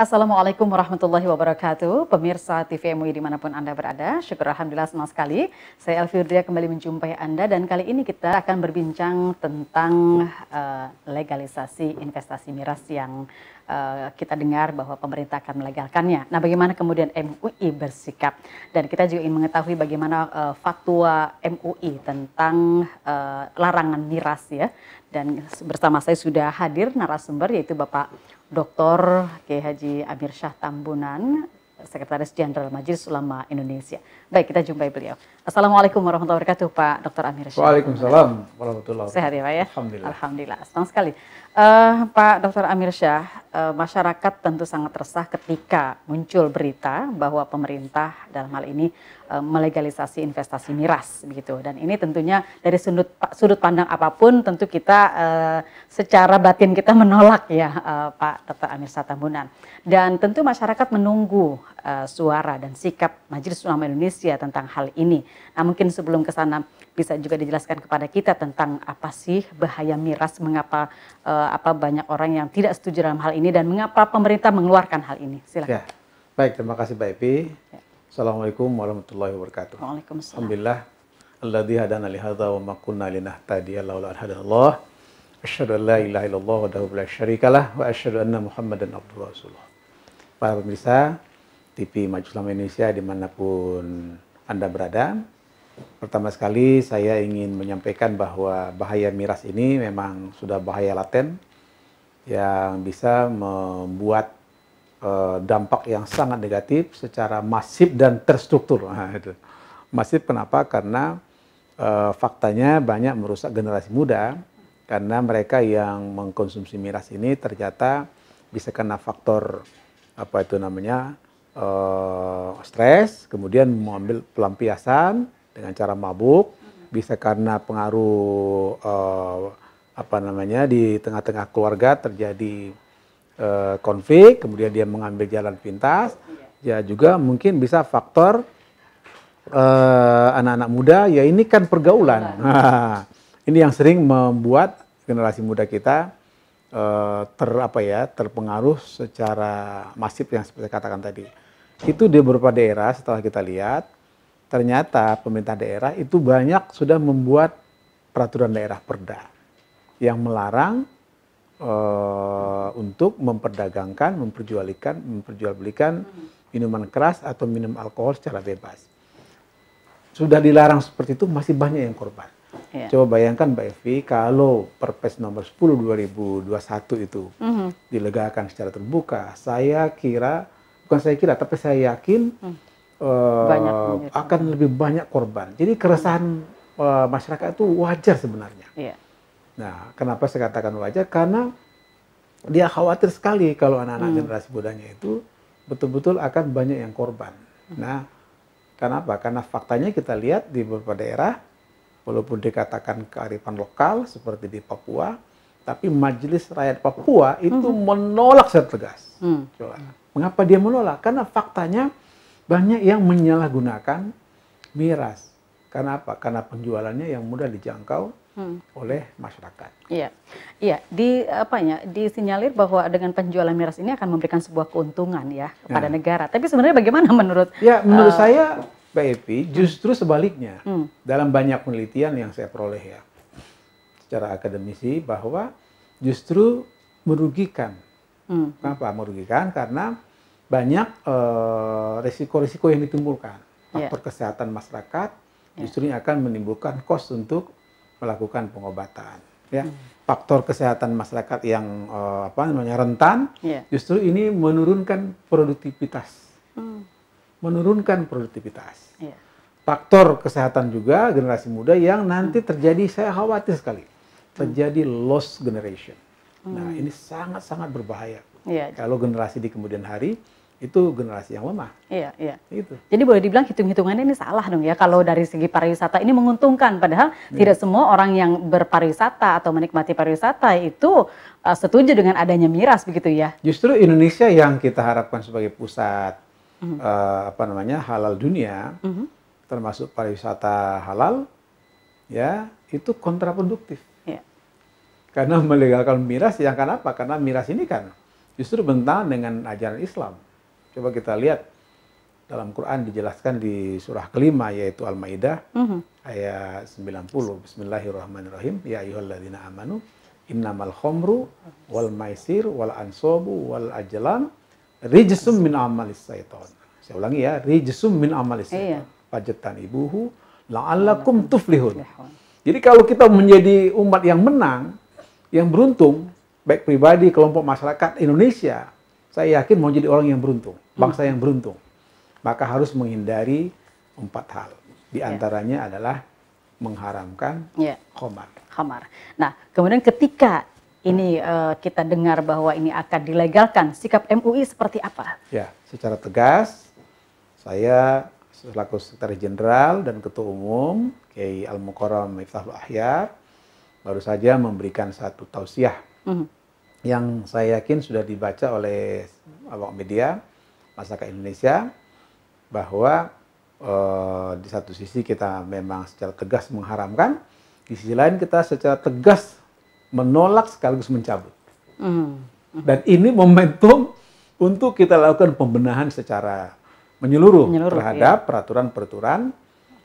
Assalamualaikum warahmatullahi wabarakatuh. Pemirsa TV MUI dimanapun Anda berada, syukur Alhamdulillah senang sekali. Saya Elvira kembali menjumpai Anda dan kali ini kita akan berbincang tentang uh, legalisasi investasi miras yang Eh, kita dengar bahwa pemerintah akan melegalkannya. Nah, bagaimana kemudian MUI bersikap? Dan kita juga ingin mengetahui bagaimana uh, fatwa MUI tentang uh, larangan miras ya. Dan bersama saya sudah hadir narasumber yaitu Bapak Dr. K. Haji Amir Syah Tambunan, Sekretaris Jenderal Majelis Ulama Indonesia. Baik, kita jumpai beliau. Assalamualaikum warahmatullahi wabarakatuh, Pak Dr. Amir Syah. Waalaikumsalam warahmatullahi wabarakatuh. Sehat ya, Pak ya? Alhamdulillah. Alhamdulillah, senang sekali. Uh, Pak Dr. Amir Syah, uh, masyarakat tentu sangat resah ketika muncul berita bahwa pemerintah dalam hal ini uh, melegalisasi investasi miras begitu. Dan ini tentunya dari sudut sudut pandang apapun tentu kita uh, secara batin kita menolak ya uh, Pak Dr. Amir Syah Tambunan. Dan tentu masyarakat menunggu Eh, suara dan sikap Majelis Ulama Indonesia tentang hal ini. Nah, mungkin sebelum ke sana bisa juga dijelaskan kepada kita tentang apa sih bahaya miras, mengapa uh, apa banyak orang yang tidak setuju dalam hal ini dan mengapa pemerintah mengeluarkan hal ini. Silakan. Ya. Baik, terima kasih Pak Epi. Ya. Assalamualaikum warahmatullahi wabarakatuh. Waalaikumsalam. Alhamdulillah. Alladhi hadana wa makunna Allah. wa wa anna Muhammadan Para pemirsa, TV Majelis Indonesia dimanapun Anda berada. Pertama sekali saya ingin menyampaikan bahwa bahaya miras ini memang sudah bahaya laten yang bisa membuat eh, dampak yang sangat negatif secara masif dan terstruktur. Nah, masif kenapa? Karena eh, faktanya banyak merusak generasi muda karena mereka yang mengkonsumsi miras ini ternyata bisa kena faktor apa itu namanya uh, stres, kemudian mengambil pelampiasan dengan cara mabuk, bisa karena pengaruh uh, apa namanya di tengah-tengah keluarga terjadi uh, konflik, kemudian dia mengambil jalan pintas, ya juga mungkin bisa faktor anak-anak uh, muda, ya ini kan pergaulan. Nah, ini yang sering membuat generasi muda kita uh, ter apa ya terpengaruh secara masif yang seperti katakan tadi itu di beberapa daerah setelah kita lihat ternyata pemerintah daerah itu banyak sudah membuat peraturan daerah perda yang melarang e, untuk memperdagangkan, memperjualikan, memperjualbelikan minuman keras atau minum alkohol secara bebas. Sudah dilarang seperti itu masih banyak yang korban. Ya. Coba bayangkan Mbak Evi kalau Perpres nomor 10 2021 itu mm -hmm. dilegalkan secara terbuka, saya kira bukan saya kira tapi saya yakin hmm. uh, akan lebih banyak korban. Jadi keresahan hmm. uh, masyarakat itu wajar sebenarnya. Yeah. Nah, kenapa saya katakan wajar? Karena dia khawatir sekali kalau anak-anak hmm. generasi mudanya itu betul-betul akan banyak yang korban. Hmm. Nah, kenapa? Karena faktanya kita lihat di beberapa daerah, walaupun dikatakan kearifan lokal seperti di Papua, tapi Majelis Rakyat Papua itu hmm. menolak secara tegas. Hmm. Mengapa dia menolak? Karena faktanya banyak yang menyalahgunakan miras. Karena apa? Karena penjualannya yang mudah dijangkau hmm. oleh masyarakat. Iya, iya. Di apa ya? Disinyalir bahwa dengan penjualan miras ini akan memberikan sebuah keuntungan ya kepada nah. negara. Tapi sebenarnya bagaimana menurut? Ya, menurut uh, saya Pak Epi justru hmm. sebaliknya. Hmm. Dalam banyak penelitian yang saya peroleh ya, secara akademisi bahwa justru merugikan. Hmm. Kenapa merugikan? Karena banyak eh, risiko-risiko uh, yang ditimbulkan ya. faktor yeah. kesehatan masyarakat yeah. justru akan menimbulkan kos untuk melakukan pengobatan. Ya, hmm. faktor kesehatan masyarakat yang uh, apa namanya rentan yeah. justru ini menurunkan produktivitas, hmm. menurunkan produktivitas. Yeah. Faktor kesehatan juga generasi muda yang nanti hmm. terjadi saya khawatir sekali terjadi lost generation. Hmm. Nah, ini sangat-sangat berbahaya. Ya. Kalau generasi di kemudian hari itu generasi yang lemah. Iya, iya. itu. Jadi boleh dibilang hitung-hitungannya ini salah dong ya kalau dari segi pariwisata ini menguntungkan padahal ya. tidak semua orang yang berpariwisata atau menikmati pariwisata itu uh, setuju dengan adanya miras begitu ya. Justru Indonesia yang kita harapkan sebagai pusat mm -hmm. uh, apa namanya halal dunia mm -hmm. termasuk pariwisata halal ya itu kontraproduktif. Karena melegalkan miras yang karena apa? Karena miras ini kan justru bentang dengan ajaran Islam. Coba kita lihat dalam Quran dijelaskan di surah kelima yaitu Al-Maidah uh-huh. ayat 90 Bismillahirrahmanirrahim ya ayyuhalladzina amanu innamal khomru wal maisir wal ansobu wal ajlam rijsum min amalis syaiton. Saya ulangi ya, rijsum min amalis syaiton. Iya. Pajetan ibuhu la'allakum tuflihun. Jadi kalau kita menjadi umat yang menang, yang beruntung, baik pribadi, kelompok masyarakat Indonesia, saya yakin mau jadi orang yang beruntung, hmm. bangsa yang beruntung. Maka harus menghindari empat hal. Di ya. antaranya yeah. adalah mengharamkan yeah. khamar. Khamar. Nah, kemudian ketika ini uh, kita dengar bahwa ini akan dilegalkan, sikap MUI seperti apa? Ya, secara tegas saya selaku Sekretaris Jenderal dan Ketua Umum Kiai Al Mukarram Miftahul Ahyar baru saja memberikan satu tausiah mm. yang saya yakin sudah dibaca oleh awak media masyarakat Indonesia bahwa eh, di satu sisi kita memang secara tegas mengharamkan, di sisi lain kita secara tegas menolak sekaligus mencabut. Mm. Mm. Dan ini momentum untuk kita lakukan pembenahan secara menyeluruh, menyeluruh terhadap iya. peraturan-peraturan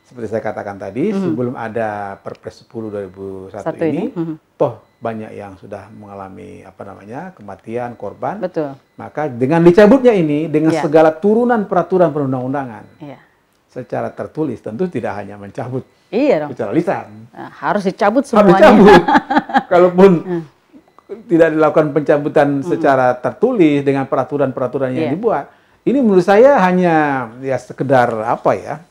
seperti saya katakan tadi, mm-hmm. sebelum ada Perpres 10 2001 Satu ini, ini. Mm-hmm. toh banyak yang sudah mengalami apa namanya kematian korban. Betul. Maka dengan dicabutnya ini, dengan yeah. segala turunan peraturan perundang-undangan, yeah. secara tertulis tentu tidak hanya mencabut, iya dong. secara lisan nah, harus dicabut semuanya. Harus dicabut. Kalaupun hmm. tidak dilakukan pencabutan mm-hmm. secara tertulis dengan peraturan-peraturan yang yeah. dibuat, ini menurut saya hanya ya sekedar apa ya?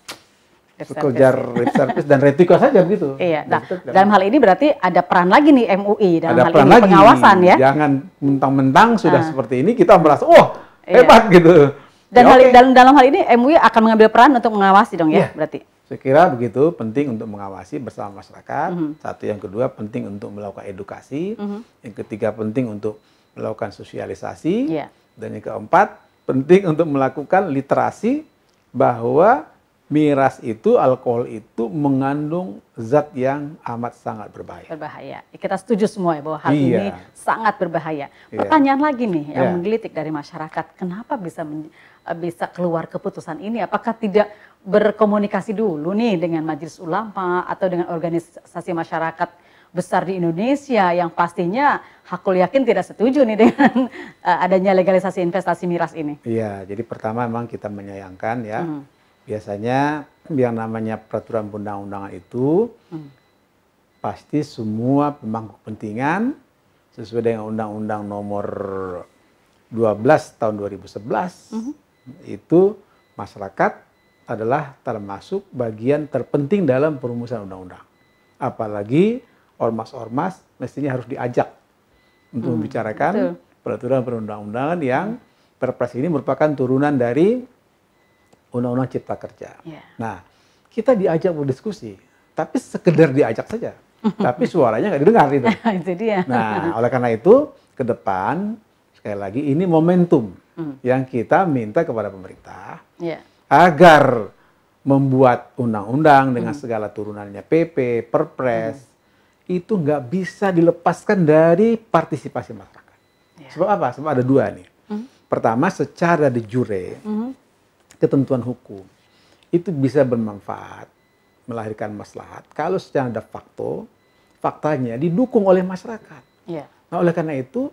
kejar lip iya. service dan retiko saja begitu. Iya. Nah, dalam, hal ini berarti ada peran lagi nih MUI dalam ada hal peran ini lagi. pengawasan ya. Jangan mentang-mentang sudah nah. seperti ini kita merasa oh iya. hebat gitu. Dan ya, hal, okay. dalam dalam hal ini MUI akan mengambil peran untuk mengawasi dong ya yeah. berarti. Saya kira begitu penting untuk mengawasi bersama masyarakat. Mm -hmm. Satu yang kedua penting untuk melakukan edukasi. Mm -hmm. Yang ketiga penting untuk melakukan sosialisasi. Yeah. Dan yang keempat penting untuk melakukan literasi bahwa miras itu alkohol itu mengandung zat yang amat sangat berbahaya. Berbahaya. Kita setuju semua ya bahwa hal iya. ini sangat berbahaya. Iya. Pertanyaan iya. lagi nih yang iya. menggelitik dari masyarakat, kenapa bisa eh, bisa keluar keputusan ini? Apakah tidak berkomunikasi dulu nih dengan majelis ulama atau dengan organisasi masyarakat besar di Indonesia yang pastinya Hakul yakin tidak setuju nih dengan eh, adanya legalisasi investasi miras ini. Iya, jadi pertama memang kita menyayangkan ya. Hmm biasanya yang namanya peraturan undang-undangan itu hmm. pasti semua pemangku kepentingan sesuai dengan Undang-Undang Nomor 12 Tahun 2011 hmm. itu masyarakat adalah termasuk bagian terpenting dalam perumusan undang-undang. Apalagi ormas-ormas mestinya harus diajak untuk hmm, membicarakan betul. peraturan perundang-undangan yang Perpres ini merupakan turunan dari undang-undang cipta kerja. Yeah. Nah, kita diajak berdiskusi, tapi sekedar diajak saja. tapi suaranya nggak didengar itu. itu dia. Nah, oleh karena itu ke depan sekali lagi ini momentum mm. yang kita minta kepada pemerintah yeah. agar membuat undang-undang dengan mm. segala turunannya PP, Perpres mm. itu nggak bisa dilepaskan dari partisipasi masyarakat. Yeah. Sebab apa? Sebab ada dua nih. Mm. Pertama, secara de jure hmm ketentuan hukum itu bisa bermanfaat melahirkan maslahat kalau secara de facto faktanya didukung oleh masyarakat. Yeah. Nah oleh karena itu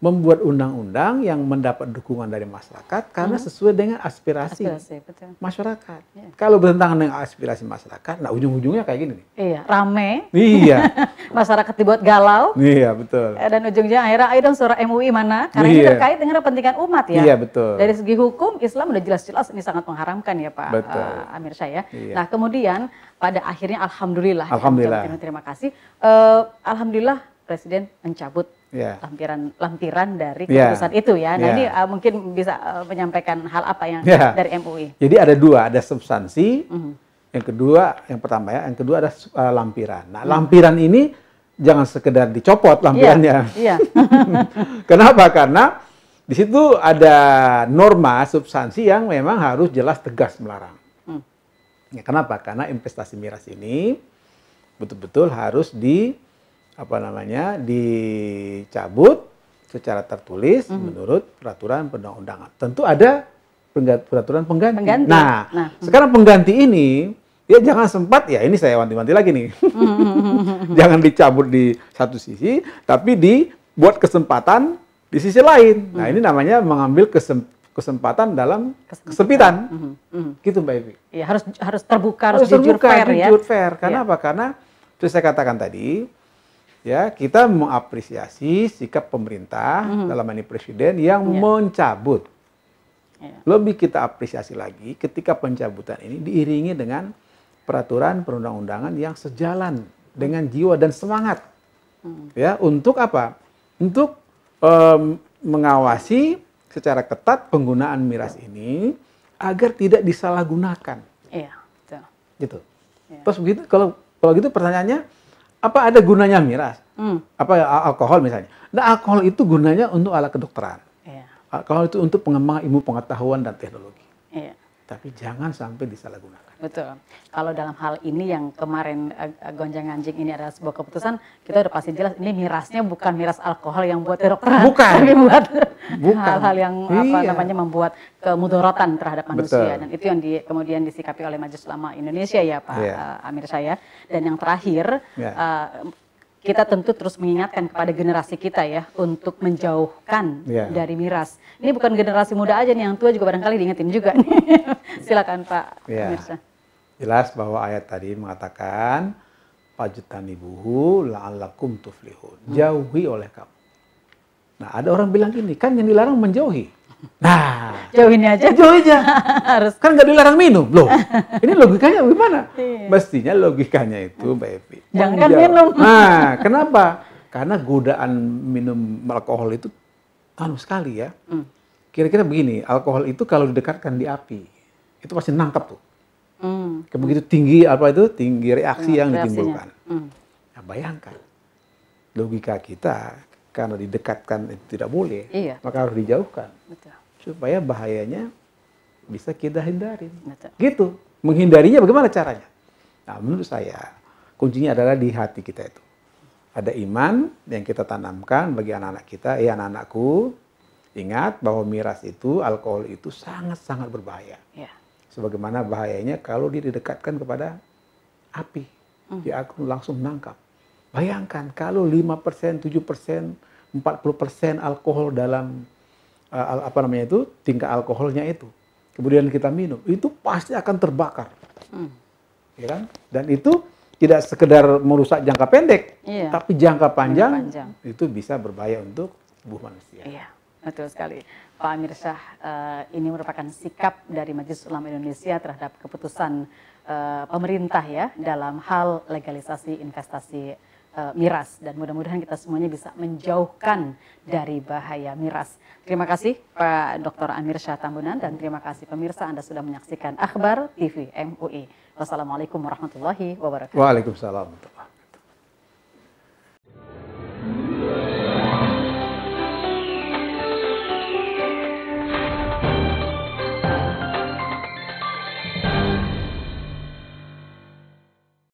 membuat undang-undang yang mendapat dukungan dari masyarakat karena hmm. sesuai dengan aspirasi, aspirasi betul. masyarakat. Ya. Kalau bertentangan dengan aspirasi masyarakat, nah ujung-ujungnya kayak gini nih. Iya, rame. Iya. masyarakat dibuat galau. Iya, betul. Eh, dan ujungnya akhirnya ayo dong suara MUI mana? Karena iya. ini terkait dengan kepentingan umat ya. Iya, betul. Dari segi hukum Islam udah jelas-jelas ini sangat mengharamkan ya Pak betul. Uh, Amir Syah ya. Iya. Nah, kemudian pada akhirnya alhamdulillah. Ya, alhamdulillah. Ya, terima kasih. Uh, alhamdulillah Presiden mencabut yeah. lampiran lampiran dari ya. keputusan yeah. itu ya. Nah yeah. ini uh, mungkin bisa uh, menyampaikan hal apa yang yeah. dari MUI. Jadi ada dua, ada substansi. Mm -hmm. Yang kedua, yang pertama ya, yang kedua ada uh, lampiran. Nah mm. lampiran ini jangan sekedar dicopot iya, lampirannya. Yeah. Yeah. Kenapa? Karena di situ ada norma substansi yang memang harus jelas tegas melarang. Hmm. Ya, kenapa? Karena investasi miras ini betul-betul harus di apa namanya dicabut secara tertulis mm -hmm. menurut peraturan perundang-undangan. Tentu ada peraturan pengganti. pengganti. Ya? Nah, nah, mhm. sekarang pengganti ini ya jangan sempat ya ini saya wanti-wanti lagi nih. Mhm. jangan dicabut di satu sisi tapi dibuat kesempatan di sisi lain. Mm -hmm. Nah, mhm. ini namanya mengambil kesem kesempatan dalam kesempitan, kesempitan. Mm -hmm. gitu Mbak Evi. Ya, harus harus terbuka, harus, harus jujur terbuka, fair ya. jujur fair. Karena yeah. apa? Karena terus saya katakan tadi, ya kita mengapresiasi sikap pemerintah mm -hmm. dalam ini presiden yang yeah. mencabut. Yeah. Lebih kita apresiasi lagi ketika pencabutan ini diiringi dengan peraturan perundang-undangan yang sejalan dengan jiwa dan semangat. Mm. Ya, untuk apa? Untuk um, mengawasi secara ketat penggunaan miras yeah. ini agar tidak disalahgunakan. Iya, yeah, Gitu. Yeah. Terus begitu kalau kalau gitu pertanyaannya apa ada gunanya miras? Hmm. Apa ya, alkohol misalnya? Nah, alkohol itu gunanya untuk alat kedokteran. Yeah. Alkohol itu untuk pengembangan ilmu pengetahuan dan teknologi. Yeah tapi jangan sampai disalahgunakan. Betul. Kalau dalam hal ini yang kemarin uh, gonjang anjing ini adalah sebuah keputusan, kita udah pasti jelas ini mirasnya bukan miras alkohol yang buat kedokteran, bukan. tapi buat hal-hal yang iya. apa namanya membuat kemudorotan terhadap manusia Betul. dan itu yang di, kemudian disikapi oleh Majelis Ulama Indonesia ya Pak yeah. Iya. uh, Amir saya. Dan yang terakhir yeah. Iya kita tentu terus mengingatkan kepada generasi kita ya untuk menjauhkan yeah. dari miras. Ini bukan generasi muda aja nih, yang tua juga barangkali diingetin juga nih. Silakan Pak yeah. Iya. Mirsa. Jelas bahwa ayat tadi mengatakan fajtanibuhu la'allakum tuflihun. Jauhi oleh kamu. Nah, ada orang bilang gini, kan yang dilarang menjauhi. Nah, jauh ini aja. jauh aja. Harus. Kan nggak dilarang minum, loh. Ini logikanya gimana? Iya. Mestinya logikanya itu, Mbak Evi. Jangan, jauh. minum. Nah, kenapa? Karena godaan minum alkohol itu anu sekali ya. Hmm. Kira-kira begini, alkohol itu kalau didekatkan di api, itu pasti nangkep tuh. Hmm. Begitu tinggi apa itu tinggi reaksi hmm, yang reaksinya. ditimbulkan. Hmm. Nah, bayangkan logika kita karena didekatkan itu tidak boleh, iya. maka harus dijauhkan. Betul. Supaya bahayanya bisa kita hindari. Betul. Gitu. Menghindarinya bagaimana caranya? Nah, menurut saya kuncinya adalah di hati kita itu. Ada iman yang kita tanamkan bagi anak-anak kita, ya anak-anakku, ingat bahwa miras itu, alkohol itu sangat-sangat berbahaya. Iya. Sebagaimana bahayanya kalau dia didekatkan kepada api. Mm. Dia akan langsung menangkap Bayangkan kalau 5%, 7%, 40% alkohol dalam uh, apa namanya itu, tingkat alkoholnya itu. Kemudian kita minum, itu pasti akan terbakar. Hmm. Ya kan? Dan itu tidak sekedar merusak jangka pendek, iya. tapi jangka panjang, panjang itu bisa berbahaya untuk tubuh manusia. Iya, betul sekali. Pak Amir Syah, eh, ini merupakan sikap dari Majelis Ulama Indonesia terhadap keputusan eh, pemerintah ya dalam hal legalisasi investasi uh, miras dan mudah-mudahan kita semuanya bisa menjauhkan dari bahaya miras. Terima kasih Pak Dr. Amir Syah Tambunan dan terima kasih pemirsa Anda sudah menyaksikan Akhbar TV MUI. Wassalamualaikum warahmatullahi wabarakatuh. Waalaikumsalam.